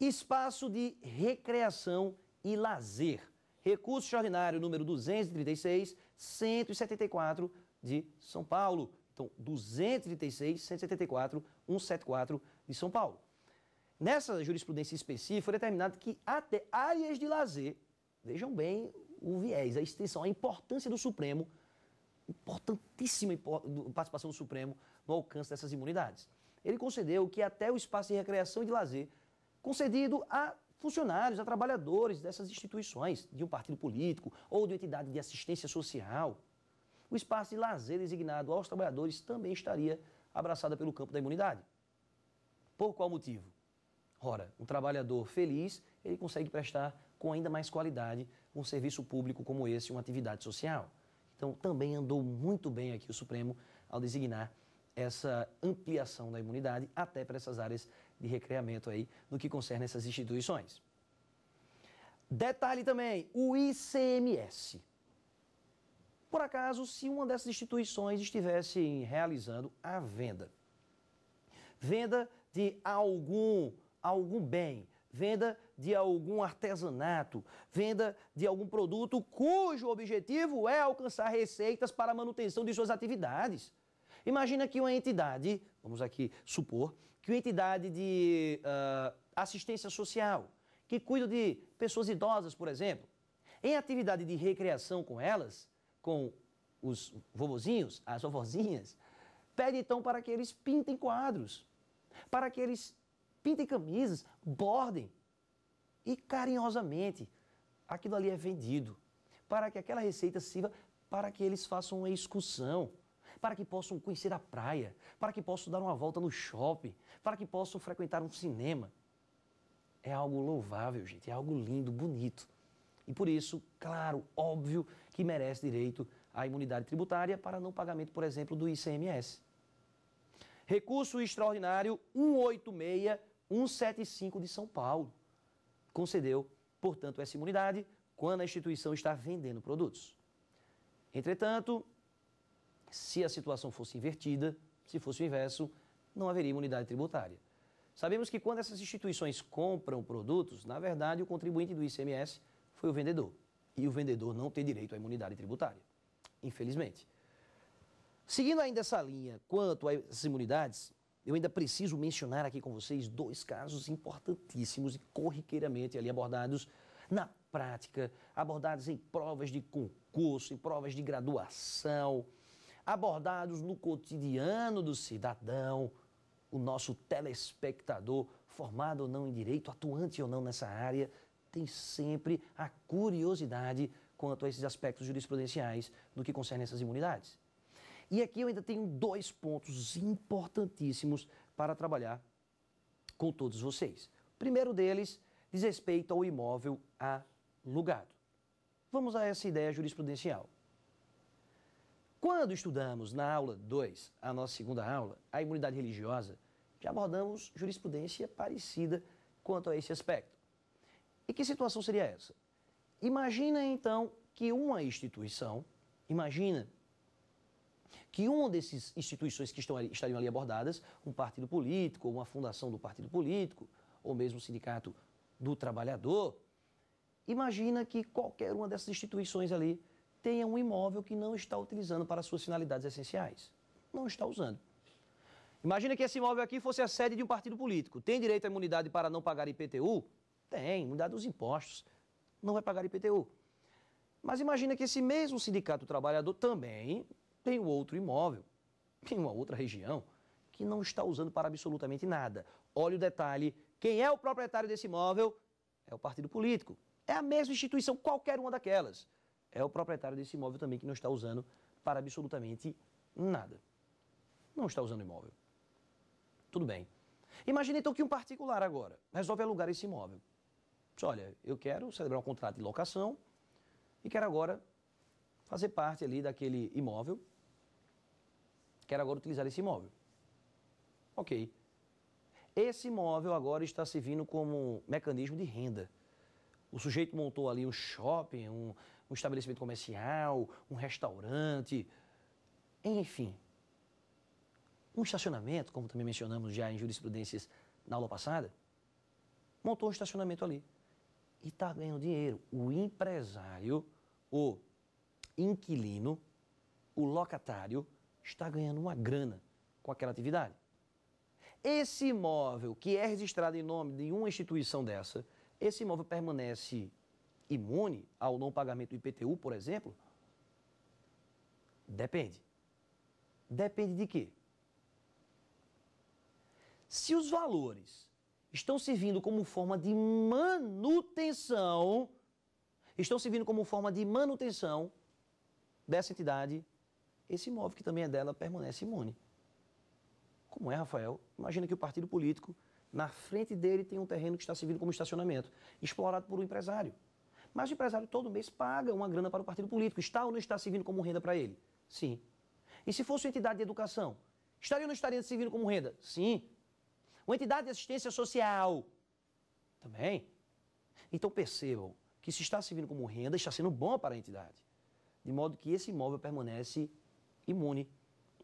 Espaço de recreação e lazer. Recurso extraordinário número 236, 174 de São Paulo. Então, 236, 174, 174 de São Paulo. Nessa jurisprudência específica, foi determinado que até áreas de lazer, vejam bem o viés, a extensão, a importância do Supremo, importantíssima participação do Supremo no alcance dessas imunidades. Ele concedeu que até o espaço de recreação e de lazer, concedido a funcionários, a trabalhadores dessas instituições, de um partido político ou de uma entidade de assistência social. O espaço de lazer designado aos trabalhadores também estaria abraçada pelo campo da imunidade. Por qual motivo? Ora, um trabalhador feliz, ele consegue prestar com ainda mais qualidade um serviço público como esse, uma atividade social. Então, também andou muito bem aqui o Supremo ao designar essa ampliação da imunidade até para essas áreas de recreamento aí no que concerne essas instituições. Detalhe também, o ICMS. Por acaso, se uma dessas instituições estivesse realizando a venda, venda de algum, algum bem, venda de algum artesanato, venda de algum produto cujo objetivo é alcançar receitas para a manutenção de suas atividades. Imagina que uma entidade, vamos aqui supor, que uma entidade de uh, assistência social, que cuida de pessoas idosas, por exemplo, em atividade de recreação com elas, com os vovozinhos, as vovozinhas, pede então para que eles pintem quadros, para que eles pintem camisas, bordem. E carinhosamente, aquilo ali é vendido, para que aquela receita sirva para que eles façam uma excursão para que possam conhecer a praia, para que possam dar uma volta no shopping, para que possam frequentar um cinema. É algo louvável, gente, é algo lindo, bonito. E por isso, claro, óbvio que merece direito à imunidade tributária para não pagamento, por exemplo, do ICMS. Recurso extraordinário 186-175 de São Paulo. Concedeu, portanto, essa imunidade quando a instituição está vendendo produtos. Entretanto, se a situação fosse invertida, se fosse o inverso, não haveria imunidade tributária. Sabemos que quando essas instituições compram produtos, na verdade o contribuinte do ICMS foi o vendedor. E o vendedor não tem direito à imunidade tributária, infelizmente. Seguindo ainda essa linha quanto às imunidades, eu ainda preciso mencionar aqui com vocês dois casos importantíssimos e corriqueiramente ali abordados na prática, abordados em provas de concurso, em provas de graduação, abordados no cotidiano do cidadão, o nosso telespectador, formado ou não em direito, atuante ou não nessa área, tem sempre a curiosidade quanto a esses aspectos jurisprudenciais do que concerne essas imunidades. E aqui eu ainda tenho dois pontos importantíssimos para trabalhar com todos vocês. O primeiro deles diz respeito ao imóvel alugado. Vamos a essa ideia jurisprudencial. Quando estudamos na aula 2, a nossa segunda aula, a imunidade religiosa, já abordamos jurisprudência parecida quanto a esse aspecto. E que situação seria essa? Imagina então que uma instituição, imagina que uma dessas instituições que estão ali, estariam ali abordadas, um partido político, uma fundação do partido político, ou mesmo o sindicato do trabalhador, imagina que qualquer uma dessas instituições ali tenha um imóvel que não está utilizando para suas finalidades essenciais. Não está usando. Imagina que esse imóvel aqui fosse a sede de um partido político. Tem direito à imunidade para não pagar IPTU? Tem, imunidade dos impostos. Não vai pagar IPTU. Mas imagina que esse mesmo sindicato trabalhador também tem um outro imóvel, tem uma outra região, que não está usando para absolutamente nada. Olha o detalhe: quem é o proprietário desse imóvel é o partido político. É a mesma instituição, qualquer uma daquelas é o proprietário desse imóvel também que não está usando para absolutamente nada. Não está usando imóvel. Tudo bem. Imagina então que um particular agora resolve alugar esse imóvel. Diz, olha, eu quero celebrar um contrato de locação e quero agora fazer parte ali daquele imóvel. Quero agora utilizar esse imóvel. Ok. Esse imóvel agora está servindo como mecanismo de renda. O sujeito montou ali um shopping, um, um estabelecimento comercial, um restaurante, enfim. Um estacionamento, como também mencionamos já em jurisprudências na aula passada, montou um estacionamento ali e está ganhando dinheiro. O empresário, o inquilino, o locatário está ganhando uma grana com aquela atividade. Esse imóvel que é registrado em nome de uma instituição dessa, esse imóvel permanece imune ao não pagamento do IPTU, por exemplo? Depende. Depende de quê? Se os valores estão servindo como forma de manutenção, estão servindo como forma de manutenção dessa entidade, esse imóvel que também é dela permanece imune. Como é, Rafael? Imagina que o partido político, na frente dele tem um terreno que está servindo como estacionamento, explorado por um empresário. Mas o empresário todo mês paga uma grana para o partido político. Está ou não está servindo como renda para ele? Sim. E se fosse uma entidade de educação, estaria ou não estaria servindo como renda? Sim. Uma entidade de assistência social? Também. Então percebam que se está servindo como renda, está sendo bom para a entidade. De modo que esse imóvel permanece imune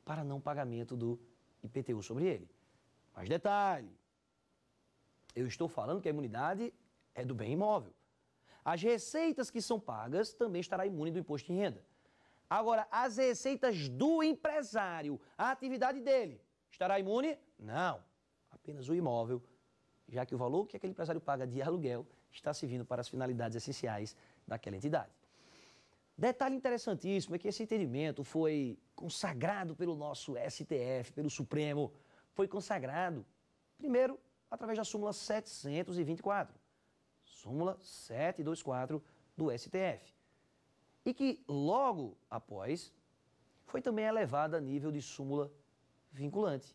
para não pagamento do IPTU sobre ele. Mas detalhe, eu estou falando que a imunidade é do bem imóvel. As receitas que são pagas também estará imune do imposto de renda. Agora, as receitas do empresário, a atividade dele, estará imune? Não, apenas o imóvel, já que o valor que aquele empresário paga de aluguel está servindo para as finalidades essenciais daquela entidade. Detalhe interessantíssimo é que esse entendimento foi consagrado pelo nosso STF, pelo Supremo. Foi consagrado, primeiro, através da súmula 724 súmula 724 do STF. E que logo após foi também elevada a nível de súmula vinculante.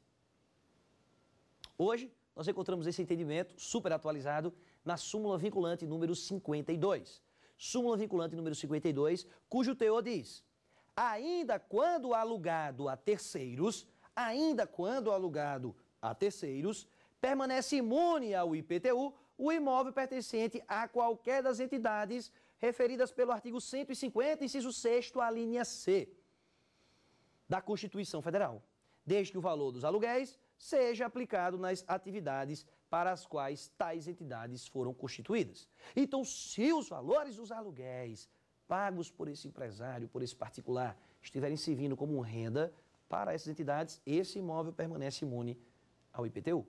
Hoje, nós encontramos esse entendimento super atualizado na súmula vinculante número 52. Súmula vinculante número 52, cujo teor diz: ainda quando alugado a terceiros, ainda quando alugado a terceiros, permanece imune ao IPTU o imóvel pertencente a qualquer das entidades referidas pelo artigo 150, inciso 6, a linha C da Constituição Federal, desde que o valor dos aluguéis seja aplicado nas atividades para as quais tais entidades foram constituídas. Então, se os valores dos aluguéis pagos por esse empresário, por esse particular, estiverem servindo como renda para essas entidades, esse imóvel permanece imune ao IPTU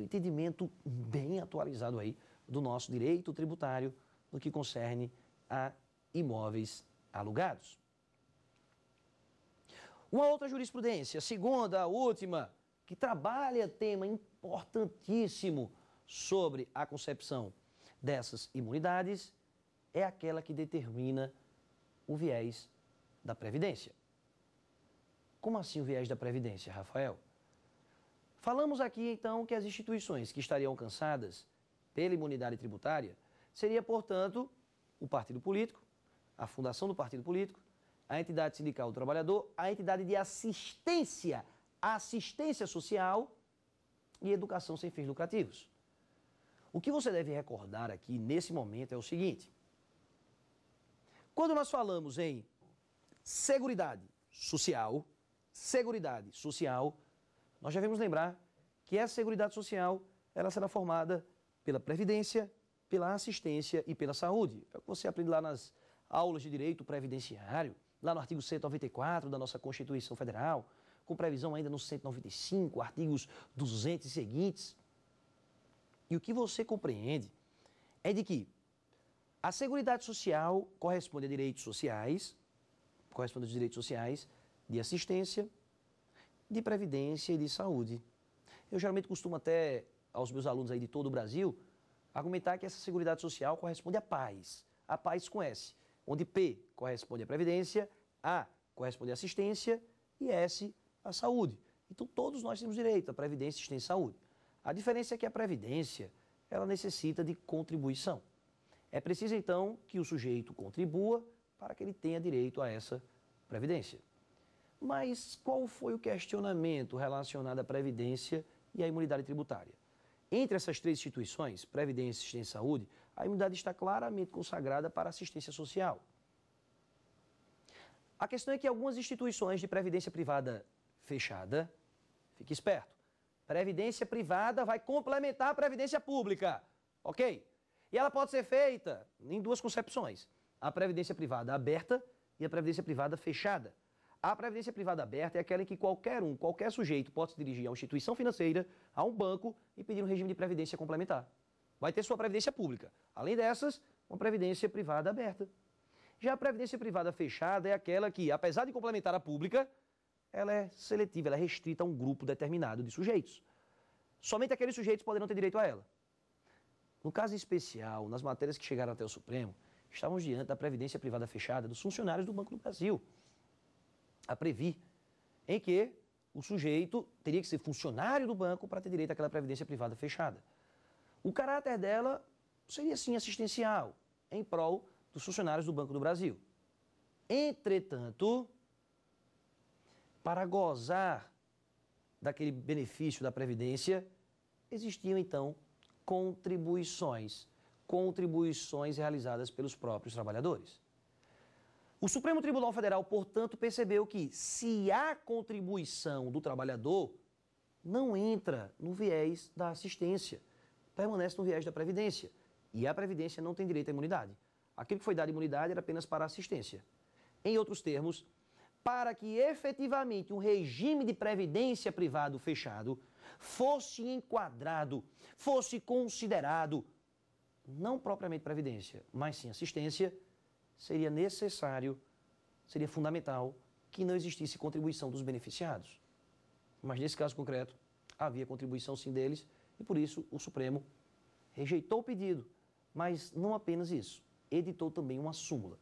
um entendimento bem atualizado aí do nosso direito tributário no que concerne a imóveis alugados. Uma outra jurisprudência, segunda, a última, que trabalha tema importantíssimo sobre a concepção dessas imunidades, é aquela que determina o viés da Previdência. Como assim o viés da Previdência, Rafael? Falamos aqui então que as instituições que estariam alcançadas pela imunidade tributária seria, portanto, o partido político, a fundação do partido político, a entidade sindical do trabalhador, a entidade de assistência, assistência social e educação sem fins lucrativos. O que você deve recordar aqui nesse momento é o seguinte: quando nós falamos em seguridade social, seguridade social, nós devemos lembrar que a Seguridade Social ela será formada pela Previdência, pela Assistência e pela Saúde. É o que você aprende lá nas aulas de Direito Previdenciário, lá no artigo 194 da nossa Constituição Federal, com previsão ainda no 195, artigos 200 e seguintes. E o que você compreende é de que a Seguridade Social corresponde a direitos sociais, corresponde aos direitos sociais de assistência, de previdência e de saúde. Eu geralmente costumo até aos meus alunos aí de todo o Brasil argumentar que essa Seguridade Social corresponde à paz, a paz com S, onde P corresponde à previdência, A corresponde à assistência e S à saúde. Então todos nós temos direito à previdência, assistência e saúde. A diferença é que a previdência, ela necessita de contribuição. É preciso então que o sujeito contribua para que ele tenha direito a essa previdência. Mas qual foi o questionamento relacionado à Previdência e à imunidade tributária? Entre essas três instituições, Previdência, Assistência e Saúde, a imunidade está claramente consagrada para assistência social. A questão é que algumas instituições de previdência privada fechada, fique esperto, previdência privada vai complementar a previdência pública, ok? E ela pode ser feita em duas concepções, a previdência privada aberta e a previdência privada fechada. A previdência privada aberta é aquela em que qualquer um, qualquer sujeito pode se dirigir a uma instituição financeira, a um banco e pedir um regime de previdência complementar. Vai ter sua previdência pública. Além dessas, uma previdência privada aberta. Já a previdência privada fechada é aquela que, apesar de complementar a pública, ela é seletiva, ela é restrita a um grupo determinado de sujeitos. Somente aqueles sujeitos poderão ter direito a ela. No caso especial, nas matérias que chegaram até o Supremo, estávamos diante da previdência privada fechada dos funcionários do Banco do Brasil a Previ, em que o sujeito teria que ser funcionário do banco para ter direito àquela previdência privada fechada. O caráter dela seria sim assistencial, em prol dos funcionários do Banco do Brasil. Entretanto, para gozar daquele benefício da Previdência, existiam então contribuições, contribuições realizadas pelos próprios trabalhadores. O Supremo Tribunal Federal, portanto, percebeu que se há contribuição do trabalhador, não entra no viés da assistência, permanece no viés da previdência. E a previdência não tem direito à imunidade. Aquilo que foi dado imunidade era apenas para assistência. Em outros termos, para que efetivamente um regime de previdência privado fechado fosse enquadrado, fosse considerado, não propriamente previdência, mas sim assistência, seria necessário, seria fundamental que não existisse contribuição dos beneficiados. Mas nesse caso concreto, havia contribuição sim deles e por isso o Supremo rejeitou o pedido. Mas não apenas isso, editou também uma súmula.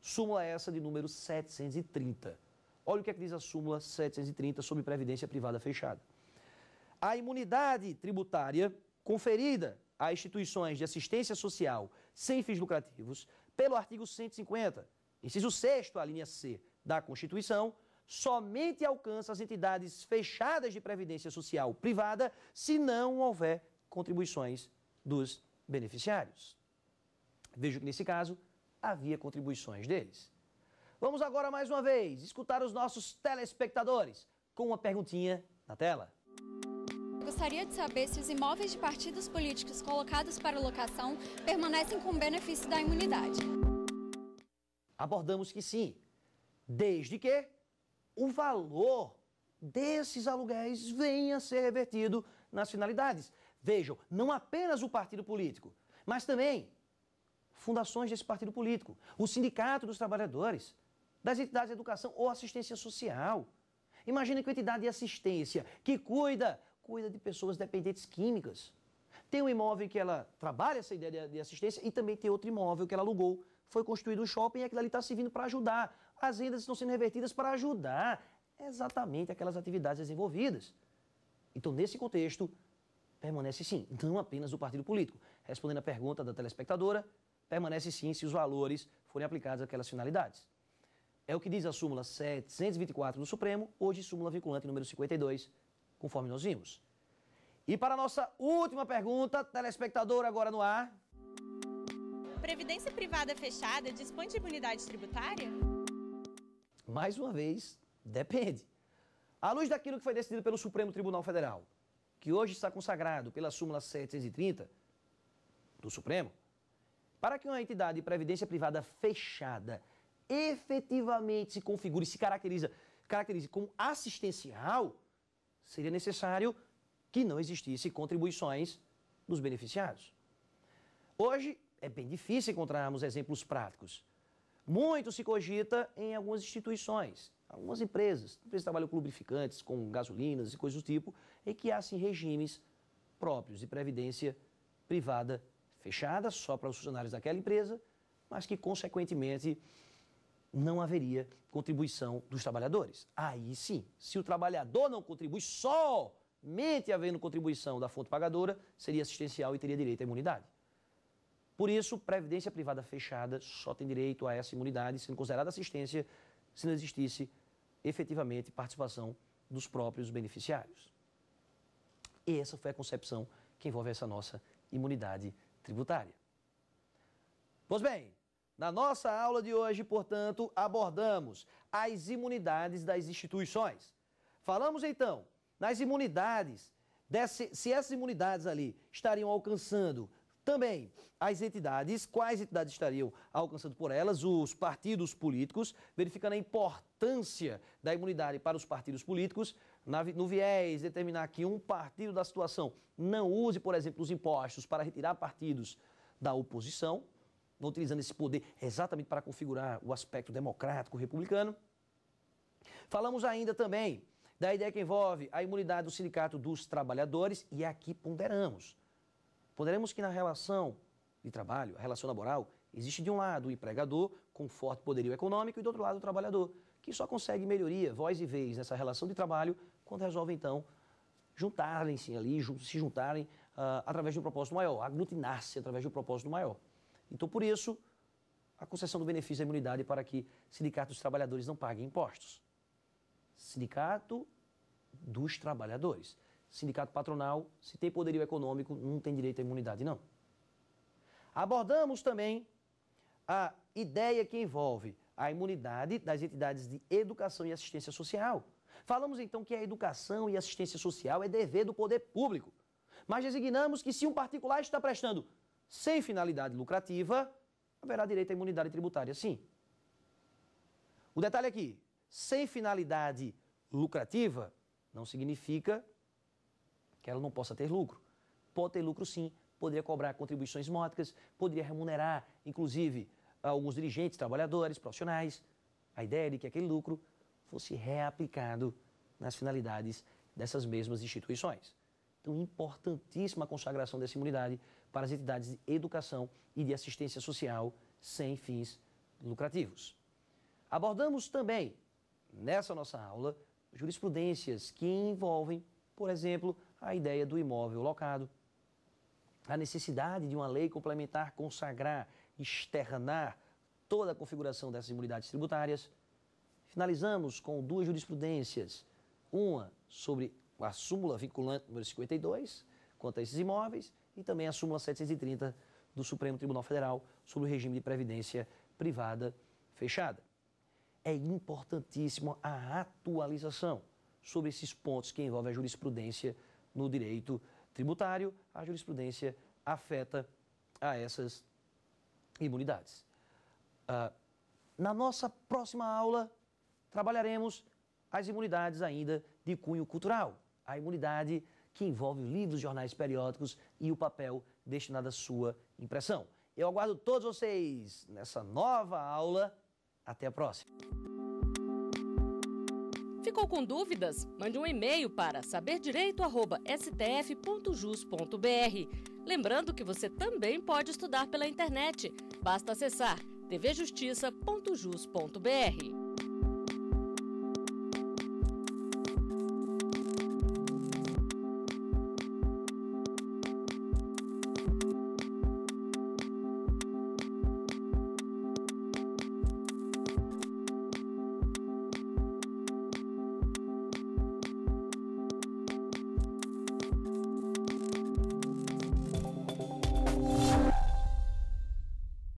Súmula essa de número 730. Olha o que, é que diz a súmula 730 sobre previdência privada fechada. A imunidade tributária conferida a instituições de assistência social sem fins lucrativos pelo artigo 150, inciso 6, a linha C da Constituição, somente alcança as entidades fechadas de previdência social privada se não houver contribuições dos beneficiários. Vejo que nesse caso havia contribuições deles. Vamos agora mais uma vez escutar os nossos telespectadores com uma perguntinha na tela. Gostaria de saber se os imóveis de partidos políticos colocados para locação permanecem com benefício da imunidade. Abordamos que sim, desde que o valor desses aluguéis venha a ser revertido nas finalidades. Vejam, não apenas o partido político, mas também fundações desse partido político, o sindicato dos trabalhadores, das entidades de educação ou assistência social. Imagina que uma entidade de assistência que cuida cuida de pessoas dependentes químicas. Tem um imóvel que ela trabalha essa ideia de assistência e também tem outro imóvel que ela alugou. Foi construído um shopping e aquilo ali está servindo para ajudar. As rendas estão sendo revertidas para ajudar exatamente aquelas atividades desenvolvidas. Então, nesse contexto, permanece sim, não apenas o partido político. Respondendo à pergunta da telespectadora, permanece sim se os valores forem aplicados àquelas finalidades. É o que diz a súmula 724 do Supremo, hoje súmula vinculante número 52 conforme nós vimos. E para a nossa última pergunta, telespectador agora no ar. Previdência privada fechada dispõe de imunidade tributária? Mais uma vez, depende. À luz daquilo que foi decidido pelo Supremo Tribunal Federal, que hoje está consagrado pela súmula 730 do Supremo, para que uma entidade de previdência privada fechada efetivamente se configure, se caracteriza, caracterize como assistencial, seria necessário que não existisse contribuições dos beneficiados. Hoje é bem difícil encontrarmos exemplos práticos. Muito se cogita em algumas instituições, algumas empresas, empresas que trabalham com lubrificantes, com gasolinas e coisas do tipo, e que há sim regimes próprios de previdência privada fechada só para os funcionários daquela empresa, mas que, consequentemente, não haveria contribuição dos trabalhadores. Aí sim, se o trabalhador não contribui somente havendo contribuição da fonte pagadora, seria assistencial e teria direito à imunidade. Por isso, previdência privada fechada só tem direito a essa imunidade, sendo considerada assistência, se não existisse efetivamente participação dos próprios beneficiários. E essa foi a concepção que envolve essa nossa imunidade tributária. Pois bem, na nossa aula de hoje, portanto, abordamos as imunidades das instituições. Falamos então nas imunidades, desse, se essas imunidades ali estariam alcançando também as entidades, quais entidades estariam alcançando por elas, os partidos políticos, verificando a importância da imunidade para os partidos políticos, na, no viés determinar que um partido da situação não use, por exemplo, os impostos para retirar partidos da oposição, vão utilizando esse poder exatamente para configurar o aspecto democrático republicano. Falamos ainda também da ideia que envolve a imunidade do Sindicato dos Trabalhadores e é aqui ponderamos. Ponderamos que na relação de trabalho, a relação laboral, existe de um lado o empregador com forte poderio econômico e do outro lado o trabalhador, que só consegue melhoria, voz e vez nessa relação de trabalho quando resolve então juntarem-se ali, se juntarem uh, através de um propósito maior, aglutinar-se através de um propósito maior. Então, por isso, a concessão do benefício da imunidade para que sindicatos dos trabalhadores não paguem impostos. Sindicato dos trabalhadores. Sindicato patronal, se tem poderio econômico, não tem direito à imunidade, não. Abordamos também a ideia que envolve a imunidade das entidades de educação e assistência social. Falamos então que a educação e assistência social é dever do poder público, mas designamos que se um particular está prestando sem finalidade lucrativa, haverá direito à imunidade tributária, sim. O detalhe aqui, é sem finalidade lucrativa, não significa que ela não possa ter lucro. Pode ter lucro sim, poderia cobrar contribuições módicas, poderia remunerar, inclusive, alguns dirigentes, trabalhadores, profissionais. A ideia é de que aquele lucro fosse reaplicado nas finalidades dessas mesmas instituições. Então, importantíssima a consagração dessa imunidade, para as entidades de educação e de assistência social sem fins lucrativos. Abordamos também, nessa nossa aula, jurisprudências que envolvem, por exemplo, a ideia do imóvel locado, a necessidade de uma lei complementar consagrar, externar toda a configuração dessas imunidades tributárias. Finalizamos com duas jurisprudências, uma sobre a súmula vinculante número 52, quanto a esses imóveis, e também a súmula 730 do Supremo Tribunal Federal sobre o regime de previdência privada fechada. É importantíssima a atualização sobre esses pontos que envolvem a jurisprudência no direito tributário. A jurisprudência afeta a essas imunidades. Ah, na nossa próxima aula, trabalharemos as imunidades ainda de cunho cultural, a imunidade que envolve livros, jornais periódicos e o papel destinado à sua impressão. Eu aguardo todos vocês nessa nova aula. Até a próxima. Ficou com dúvidas? Mande um e-mail para saberdireito@stf.jus.br. Lembrando que você também pode estudar pela internet. Basta acessar tvjustiça.jus.br.